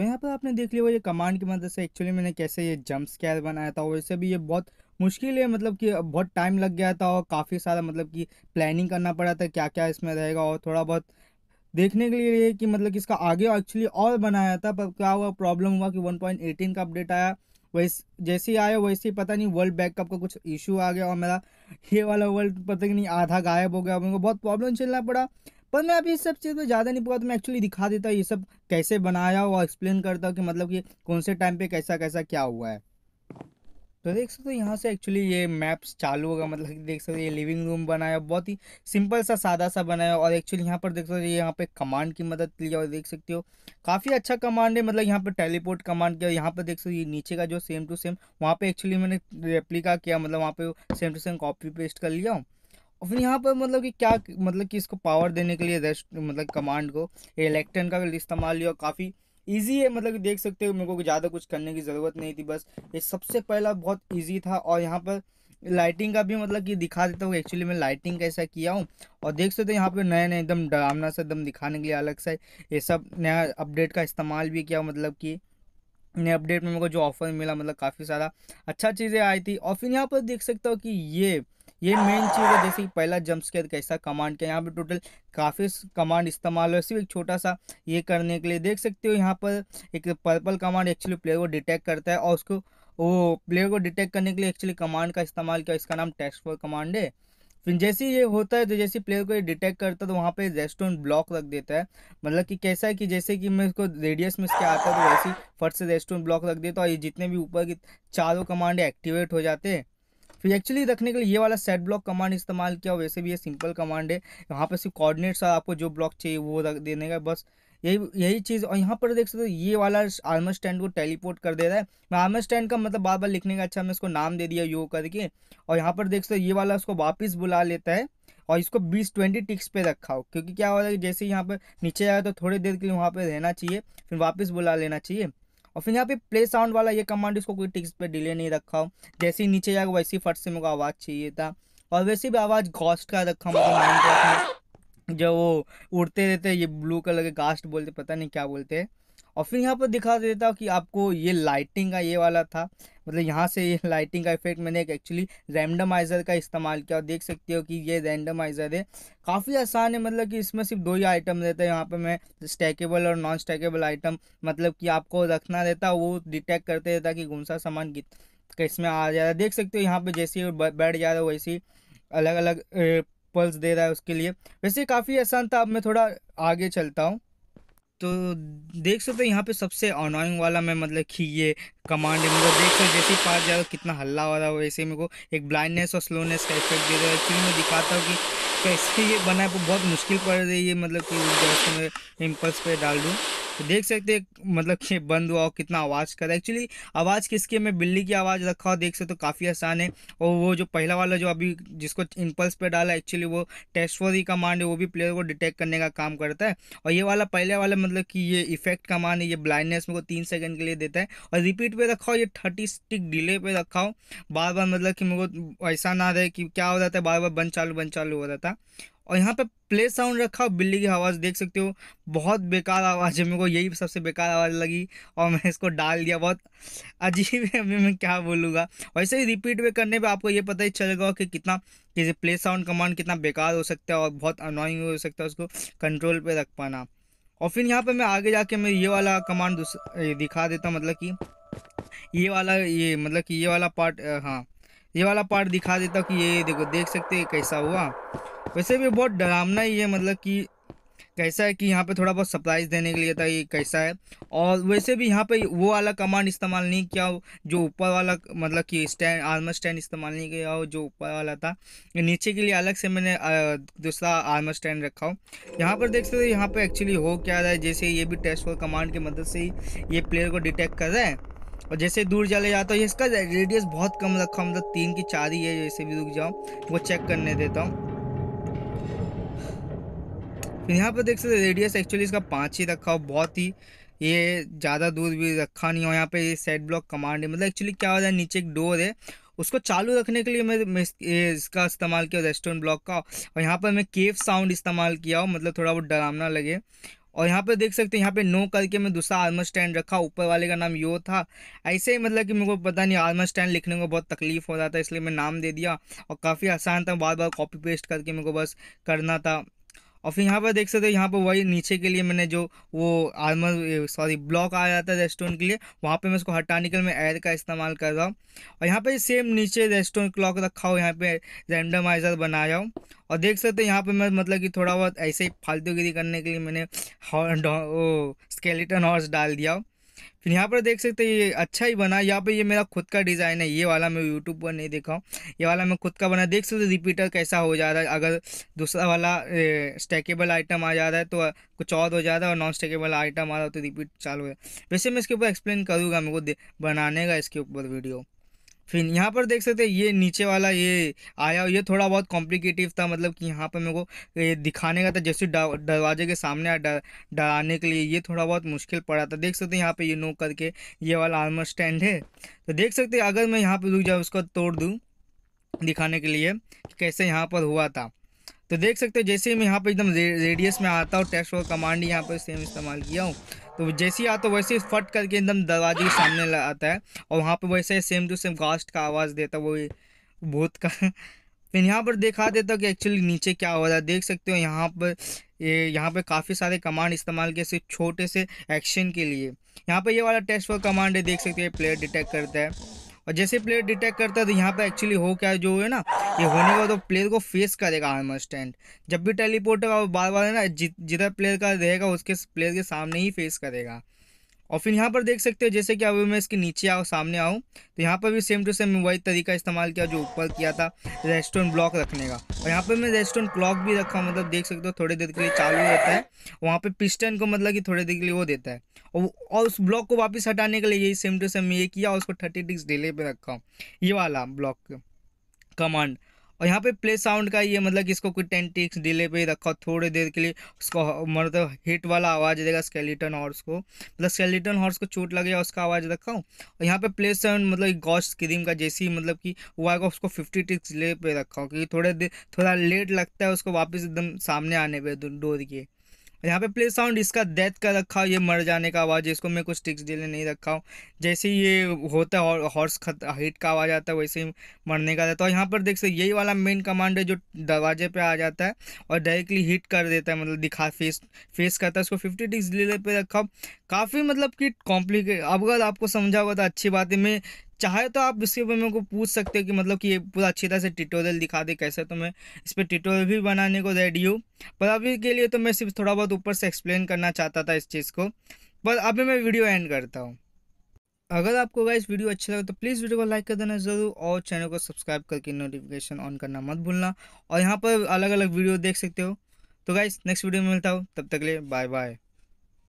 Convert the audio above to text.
तो यहाँ पर आपने देख लिया वो ये कमांड की मदद से एक्चुअली मैंने कैसे ये जंप स्कैर बनाया था वैसे भी ये बहुत मुश्किल है मतलब कि बहुत टाइम लग गया था और काफ़ी सारा मतलब कि प्लानिंग करना पड़ा था क्या क्या इसमें रहेगा और थोड़ा बहुत देखने के लिए कि मतलब कि इसका आगे एक्चुअली और बनाया था पर क्या हुआ प्रॉब्लम हुआ कि वन का अपडेट आया वैसे जैसे ही आया वैसे ही पता नहीं वर्ल्ड बैकअप का कुछ इशू आ गया और मेरा ये वाला वर्ल्ड पता नहीं आधा गायब हो गया मेरे को बहुत प्रॉब्लम चलना पड़ा पर मैं अभी सब चीज़ में ज़्यादा नहीं पूरा तो मैं एक्चुअली दिखा देता ये सब कैसे बनाया और एक्सप्लेन करता हूँ कि मतलब कि कौन से टाइम पे कैसा कैसा क्या हुआ है तो देख सकते हो यहाँ से एक्चुअली ये मैप्स चालू होगा मतलब देख सकते हो ये लिविंग रूम बनाया बहुत ही सिंपल सा सादा सा बनाया और एक्चुअली यहाँ पर देख सकते हो ये यहाँ पे कमांड की मदद लिया और देख सकते हो काफ़ी अच्छा कमांड है मतलब यहाँ पे टेलीपोर्ट कमांड किया यहाँ पर देख सकते हो ये नीचे का जो सेम टू सेम वहाँ पर एक्चुअली मैंने रेप्लिका किया मतलब वहाँ पर same to same copy paste कर लिया हूँ और फिर यहाँ पर मतलब कि क्या मतलब कि इसको पावर देने के लिए रेस्ट मतलब कमांड को इलेक्ट्रन का इस्तेमाल लिया काफ़ी ईजी है मतलब कि देख सकते हो मेरे को ज़्यादा कुछ करने की ज़रूरत नहीं थी बस ये सबसे पहला बहुत ईजी था और यहाँ पर लाइटिंग का भी मतलब कि दिखा देता हूँ एक्चुअली मैं लाइटिंग कैसा किया हूँ और देख सकते हो यहाँ पर नए नए एकदम डरावना से एकदम दिखाने के लिए अलग सा ये सब नया अपडेट का इस्तेमाल भी किया मतलब कि नए अपडेट में मेरे को जो ऑफर मिला मतलब काफ़ी सारा अच्छा चीज़ें आई थी और फिर यहाँ पर देख सकते हो कि ये ये मेन चीज़ है जैसे कि पहला जंप स्केर कैसा कमांड किया यहाँ पे टोटल काफ़ी कमांड इस्तेमाल है सिर्फ एक छोटा सा ये करने के लिए देख सकते हो यहाँ पर एक पर्पल कमांड एक्चुअली प्लेयर को डिटेक्ट करता है और उसको वो प्लेयर को डिटेक्ट करने के लिए एक्चुअली कमांड का इस्तेमाल किया इसका नाम टेक्स्ट फॉर कमांड है फिर जैसे ही ये होता है तो जैसे प्लेयर को ये डिटेक्ट करता है तो वहाँ पे रेस्टोरेंट ब्लॉक रख देता है मतलब कि कैसा है कि जैसे कि मैं इसको रेडियस में इसके आता है तो वैसे ही फट से रेस्टोरेंट ब्लॉक रख देता है और ये जितने भी ऊपर की चारों कमांड एक्टिवेट हो जाते हैं तो एक्चुअली रखने के लिए ये वाला सेट ब्लॉक कमांड इस्तेमाल किया वैसे भी ये सिंपल कमांड है यहाँ पर सिर्फ कॉर्डिनेट्स आपको जो ब्लॉक चाहिए वो रख देने का बस यही यही चीज़ और यहाँ पर देख सकते हो ये वाला आर्मर स्टैंड को टेलीपोर्ट कर दे रहा है मैं आर्मर स्टैंड का मतलब बार बार लिखने का अच्छा मैं इसको नाम दे दिया यू करके और यहाँ पर देख सकते हो ये वाला उसको वापस बुला लेता है और इसको बीस ट्वेंटी टिक्स पे रखा हो क्योंकि क्या हो रहा है जैसे यहाँ पर नीचे आया तो थोड़ी देर के लिए वहाँ पर रहना चाहिए फिर वापस बुला लेना चाहिए और फिर यहाँ पे प्ले साउंड वाला ये कमांड इसको कोई टिक्स पे डिले नहीं रखा हो जैसे ही नीचे जाएगा वैसे ही फट से मेरे को आवाज़ चाहिए था और वैसे भी आवाज़ घॉस्ट का रखा मतलब जो वो उड़ते रहते ये ब्लू कलर के घास्ट बोलते पता नहीं क्या बोलते हैं और फिर यहाँ पर दिखा देता हूँ कि आपको ये लाइटिंग का ये वाला था मतलब यहाँ से ये लाइटिंग का इफेक्ट मैंने एक एक्चुअली रैंडमाइज़र का इस्तेमाल किया और देख सकते हो कि ये रैंडमाइज़र है काफ़ी आसान है मतलब कि इसमें सिर्फ दो ही आइटम रहता है यहाँ पर मैं स्टैकेबल और नॉन स्टैकेबल आइटम मतलब कि आपको रखना रहता है वो डिटेक्ट करते रहता कि कौन सा सामान किस में आ जा रहा है देख सकते हो यहाँ पर जैसे बैठ जा रहा है वैसे अलग अलग पल्स दे रहा है उसके लिए वैसे काफ़ी आसान था अब मैं थोड़ा आगे चलता हूँ तो देख सकते हो यहाँ पे सबसे अनोइंग वाला मैं मतलब कि ये कमांड है मतलब देख सकते जैसे ही पास जा रहा कितना हल्ला हो रहा है वैसे मेरे को एक ब्लाइंडनेस और स्लोनेस का इफेक्ट दे रहा है फिर मैं दिखाता हूँ कि कैसे ये बनाए बहुत मुश्किल पड़ रही है मतलब कि जैसे मैं इम्पल्स पर डाल दूँ तो देख सकते हैं मतलब कि बंद हुआ और कितना आवाज़ कर रहा है एक्चुअली आवाज़ किसके में बिल्ली की आवाज़ रखा हो देख सकते हो तो काफ़ी आसान है और वो जो पहला वाला जो अभी जिसको इम्पल्स पे डाला एक्चुअली वो टेस्ट फॉर ही कमांड है वो भी प्लेयर को डिटेक्ट करने का काम करता है और ये वाला पहले वाला मतलब कि ये इफेक्ट कमांड है ये ब्लाइंडनेस मेरे को तीन सेकेंड के लिए देता है और रिपीट पे रखा हो ये थर्टी स्टिक डिले पर रखा हो बार बार मतलब कि मेरे को ऐसा ना रहे कि क्या हो जाता है बार बार बंद चालू बंद चालू हो जाता और यहाँ पे प्ले साउंड रखा हो बिल्ली की आवाज़ देख सकते हो बहुत बेकार आवाज़ है मेरे को यही सबसे बेकार आवाज़ लगी और मैं इसको डाल दिया बहुत अजीब है अभी मैं क्या बोलूँगा वैसे ही रिपीट वे करने पे आपको ये पता ही चलेगा कि कितना किसी प्ले साउंड कमांड कितना बेकार हो सकता है और बहुत अनोइंग हो सकता है उसको कंट्रोल पर रख पाना और फिर यहाँ पर मैं आगे जाके मैं ये वाला कमांड दिखा देता मतलब कि ये वाला ये मतलब कि ये वाला पार्ट हाँ ये वाला पार्ट दिखा देता कि ये देखो देख सकते कैसा हुआ वैसे भी बहुत डरावना ही है मतलब कि कैसा है कि यहाँ पे थोड़ा बहुत सरप्राइज देने के लिए था ये कैसा है और वैसे भी यहाँ पे वो वाला कमांड इस्तेमाल नहीं किया जो ऊपर वाला मतलब कि स्टैंड आर्मर स्टैंड इस्तेमाल नहीं किया हो जो ऊपर वाला था नीचे के लिए अलग से मैंने दूसरा आर्मर स्टैंड रखा हो यहाँ पर देख सकते हो यहाँ पर एक्चुअली हो क्या रहा है जैसे ये भी टेस्ट फॉर कमांड की मदद से ही ये प्लेयर को डिटेक्ट कर रहा है और जैसे दूर चले जाता हूँ इसका रेडियस बहुत कम रखा मतलब तीन की चार ही है जैसे भी रुक जाओ वो चेक करने देता हूँ फिर तो यहाँ पर देख सकते रेडियस एक्चुअली इसका पाँच ही रखा हो बहुत ही ये ज़्यादा दूर भी रखा नहीं हो यहाँ पे ये सेट ब्लॉक कमांड है मतलब एक्चुअली क्या हो रहा है नीचे एक डोर है उसको चालू रखने के लिए मैं, इसका इस्तेमाल किया रेस्टोरेंट ब्लॉक का और यहाँ पर मैं केव साउंड इस्तेमाल किया हो मतलब थोड़ा बहुत डरावना लगे और यहाँ पर देख सकते हैं यहाँ पे नो करके मैं दूसरा आर्मर स्टैंड रखा ऊपर वाले का नाम यो था ऐसे ही मतलब कि मेरे को पता नहीं आर्मर स्टैंड लिखने को बहुत तकलीफ हो रहा था इसलिए मैं नाम दे दिया और काफ़ी आसान था बार बार कॉपी पेस्ट करके मेरे को बस करना था और फिर यहाँ पर देख सकते हो यहाँ पर वही नीचे के लिए मैंने जो वो आर्मर सॉरी ब्लॉक आ जाता है रेस्टोरेंट के लिए वहाँ पे मैं उसको हटाने के लिए मैं एयर का इस्तेमाल कर रहा हूँ और यहाँ पे सेम नीचे रेस्टोरेंट क्लॉक रखा हो यहाँ पे रैंडमाइज़र बनाया हो और देख सकते हो यहाँ पे मैं मतलब कि थोड़ा बहुत ऐसे ही फालतूगिरी करने के लिए मैंने स्केलेटन हॉर्स डाल दिया हो फिर यहाँ पर देख सकते हैं ये अच्छा ही बना यहाँ पे ये मेरा खुद का डिज़ाइन है ये वाला मैं यूट्यूब पर नहीं देखा हूँ ये वाला मैं खुद का बना देख सकते रिपीटर कैसा हो जा रहा है अगर दूसरा वाला स्टैकेबल आइटम आ जा रहा है तो कुछ और हो जा रहा है और नॉन स्टैकेबल आइटम आ रहा है तो रिपीट चालू है वैसे मैं इसके ऊपर एक्सप्लेन करूँगा मेरे को बनाने का इसके ऊपर वीडियो फिर यहाँ पर देख सकते हैं ये नीचे वाला ये आया ये थोड़ा बहुत कॉम्प्लिकेटिव था मतलब कि यहाँ पर मेरे को ये दिखाने का था जैसे दरवाजे के सामने डराने के लिए ये थोड़ा बहुत मुश्किल पड़ा था देख सकते हैं यहाँ पर ये नो करके ये वाला आर्मर स्टैंड है तो देख सकते हैं अगर मैं यहाँ पर रुक जाऊँ उसको तोड़ दूँ दिखाने के लिए कैसे यहाँ पर हुआ था तो देख सकते हैं जैसे ही मैं यहाँ पर एकदम रेडियस में आता हूँ टेस्ट और कमांड यहाँ पर सेम इस्तेमाल किया हूँ तो जैसे ही आता है वैसे ही फट करके एकदम दरवाजे के सामने आता है और वहाँ पर वैसे सेम टू सेम कास्ट का आवाज़ देता है वही भूत का फिर यहाँ पर दिखा देता तो कि एक्चुअली नीचे क्या हो रहा है देख सकते हो यहाँ पर ये यहाँ पे काफ़ी सारे कमांड इस्तेमाल किए सिर्फ छोटे से एक्शन के लिए यहाँ पे ये वाला टेस्ट फॉर कमांड है देख सकते हो ये प्लेयर डिटेक्ट करता है और जैसे प्लेयर डिटेक्ट करता है तो यहाँ पर एक्चुअली हो क्या जो है ना ये होने का तो प्लेयर को फेस करेगा आर्मर स्टैंड जब भी टेलीपोर्ट बार बार है ना जिधर प्लेयर का रहेगा उसके प्लेयर के सामने ही फेस करेगा और फिर यहाँ पर देख सकते हो जैसे कि अभी मैं इसके नीचे आओ सामने आऊँ तो यहाँ पर भी सेम टू सेम वही तरीका इस्तेमाल किया जो ऊपर किया था रेस्टोरेंट ब्लॉक रखने का और यहाँ पर मैं रेस्टोरेंट क्लॉक भी रखा मतलब देख सकते हो थोड़ी देर के लिए चालू रहता है वहाँ पर पिस्टन को मतलब कि थोड़ी देर के लिए वो देता है और, और उस ब्लॉक को वापस हटाने के लिए यही सेम टू सेम ये किया और उसको थर्टी डिग्स डिले पर रखा ये वाला ब्लॉक कमांड और यहाँ पे प्ले साउंड का ये मतलब कि इसको कोई टेन टिक्स डिले पे रखा थोड़ी देर के लिए उसको मतलब हिट वाला आवाज़ देगा स्केलेटन हॉर्स को मतलब स्केलेटन हॉर्स को चोट लगे उसका आवाज़ रखा हूँ और यहाँ पे प्ले साउंड मतलब गॉश क्रीम का जैसी मतलब कि वो आएगा उसको फिफ्टी टिक्स डिले पे रखा हूँ क्योंकि थोड़े देर थोड़ा लेट लगता है उसको वापस एकदम सामने आने पर डोर के यहाँ पे प्ले साउंड इसका डेथ का रखा ये मर जाने का आवाज़ इसको मैं कुछ टिक्स डिले नहीं रखा हूँ जैसे ये होता है हॉर्स खत हिट का आवाज़ आता है वैसे ही मरने का रहता है और तो यहाँ पर देख सकते यही वाला मेन कमांड है जो दरवाजे पे आ जाता है और डायरेक्टली हिट कर देता है मतलब दिखा फेस फेस करता है उसको फिफ्टी टिक्स डिले पर रखा काफ़ी मतलब कि कॉम्प्लिकेट अगर आपको समझा होगा तो अच्छी बात है मैं चाहे तो आप इसके पर मेरे को पूछ सकते हो कि मतलब कि ये पूरा अच्छी तरह से ट्यूटोरियल दिखा दे कैसे तो मैं इस पर ट्यूटोरियल भी बनाने को रेडी हूँ पर अभी के लिए तो मैं सिर्फ थोड़ा बहुत ऊपर से एक्सप्लेन करना चाहता था इस चीज़ को पर अभी मैं वीडियो एंड करता हूँ अगर आपको गाइस वीडियो अच्छा लगे तो प्लीज़ वीडियो को लाइक कर देना ज़रूर और चैनल को सब्सक्राइब करके नोटिफिकेशन ऑन करना मत भूलना और यहाँ पर अलग अलग वीडियो देख सकते हो तो गाइस नेक्स्ट वीडियो में मिलता हूँ तब तक ले बाय बाय